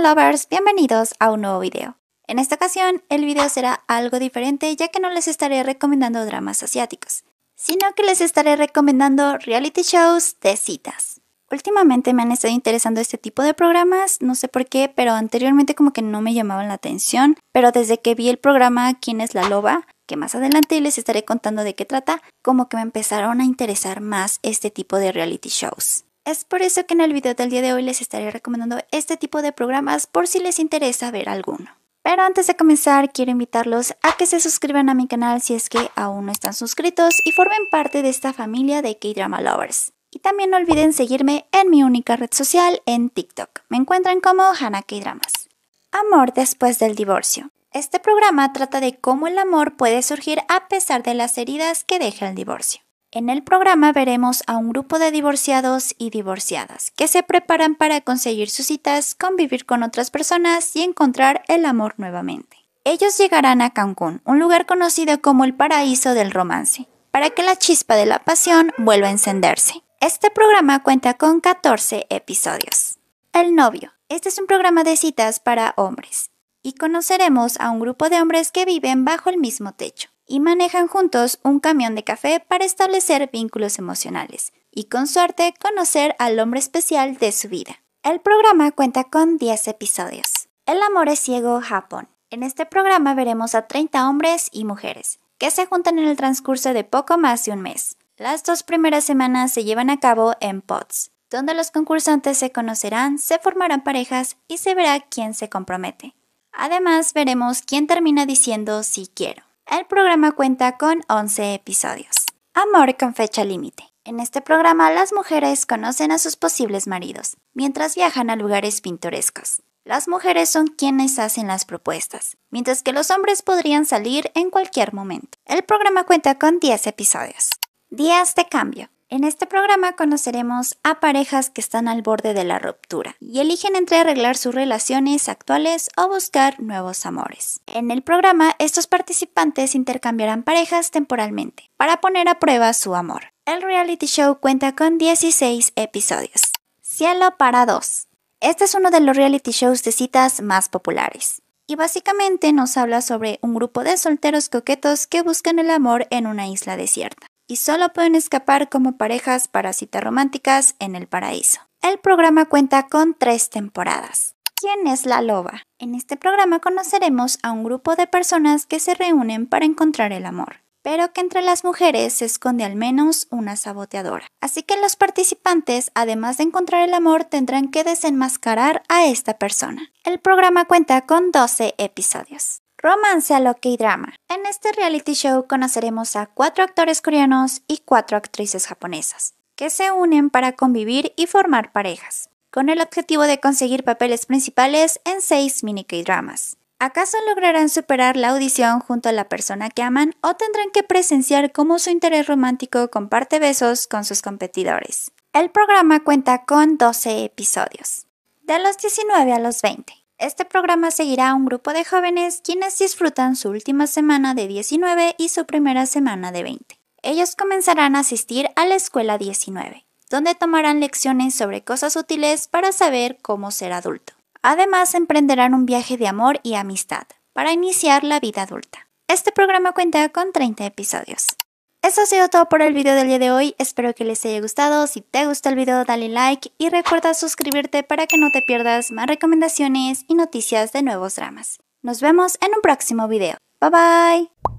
Lovers, bienvenidos a un nuevo video. En esta ocasión, el video será algo diferente ya que no les estaré recomendando dramas asiáticos, sino que les estaré recomendando reality shows de citas. Últimamente me han estado interesando este tipo de programas, no sé por qué, pero anteriormente como que no me llamaban la atención, pero desde que vi el programa ¿Quién es la loba? que más adelante les estaré contando de qué trata, como que me empezaron a interesar más este tipo de reality shows. Es por eso que en el video del día de hoy les estaré recomendando este tipo de programas por si les interesa ver alguno. Pero antes de comenzar quiero invitarlos a que se suscriban a mi canal si es que aún no están suscritos y formen parte de esta familia de K-Drama Lovers. Y también no olviden seguirme en mi única red social en TikTok. Me encuentran como Hannah K-Dramas. Amor después del divorcio. Este programa trata de cómo el amor puede surgir a pesar de las heridas que deja el divorcio. En el programa veremos a un grupo de divorciados y divorciadas que se preparan para conseguir sus citas, convivir con otras personas y encontrar el amor nuevamente. Ellos llegarán a Cancún, un lugar conocido como el paraíso del romance, para que la chispa de la pasión vuelva a encenderse. Este programa cuenta con 14 episodios. El novio. Este es un programa de citas para hombres y conoceremos a un grupo de hombres que viven bajo el mismo techo y manejan juntos un camión de café para establecer vínculos emocionales y con suerte conocer al hombre especial de su vida. El programa cuenta con 10 episodios. El amor es ciego Japón. En este programa veremos a 30 hombres y mujeres que se juntan en el transcurso de poco más de un mes. Las dos primeras semanas se llevan a cabo en POTS, donde los concursantes se conocerán, se formarán parejas y se verá quién se compromete. Además, veremos quién termina diciendo si sí quiero. El programa cuenta con 11 episodios. Amor con fecha límite. En este programa las mujeres conocen a sus posibles maridos mientras viajan a lugares pintorescos. Las mujeres son quienes hacen las propuestas, mientras que los hombres podrían salir en cualquier momento. El programa cuenta con 10 episodios. Días de cambio. En este programa conoceremos a parejas que están al borde de la ruptura y eligen entre arreglar sus relaciones actuales o buscar nuevos amores. En el programa, estos participantes intercambiarán parejas temporalmente para poner a prueba su amor. El reality show cuenta con 16 episodios. Cielo para dos. Este es uno de los reality shows de citas más populares y básicamente nos habla sobre un grupo de solteros coquetos que buscan el amor en una isla desierta y solo pueden escapar como parejas para románticas en el paraíso. El programa cuenta con tres temporadas. ¿Quién es la loba? En este programa conoceremos a un grupo de personas que se reúnen para encontrar el amor, pero que entre las mujeres se esconde al menos una saboteadora. Así que los participantes, además de encontrar el amor, tendrán que desenmascarar a esta persona. El programa cuenta con 12 episodios. Romance a lo K-Drama. En este reality show conoceremos a cuatro actores coreanos y cuatro actrices japonesas, que se unen para convivir y formar parejas, con el objetivo de conseguir papeles principales en seis mini K-Dramas. ¿Acaso lograrán superar la audición junto a la persona que aman o tendrán que presenciar cómo su interés romántico comparte besos con sus competidores? El programa cuenta con 12 episodios, de los 19 a los 20, este programa seguirá a un grupo de jóvenes quienes disfrutan su última semana de 19 y su primera semana de 20. Ellos comenzarán a asistir a la escuela 19, donde tomarán lecciones sobre cosas útiles para saber cómo ser adulto. Además, emprenderán un viaje de amor y amistad para iniciar la vida adulta. Este programa cuenta con 30 episodios. Eso ha sido todo por el video del día de hoy, espero que les haya gustado, si te gustó el video dale like y recuerda suscribirte para que no te pierdas más recomendaciones y noticias de nuevos dramas. Nos vemos en un próximo video, bye bye.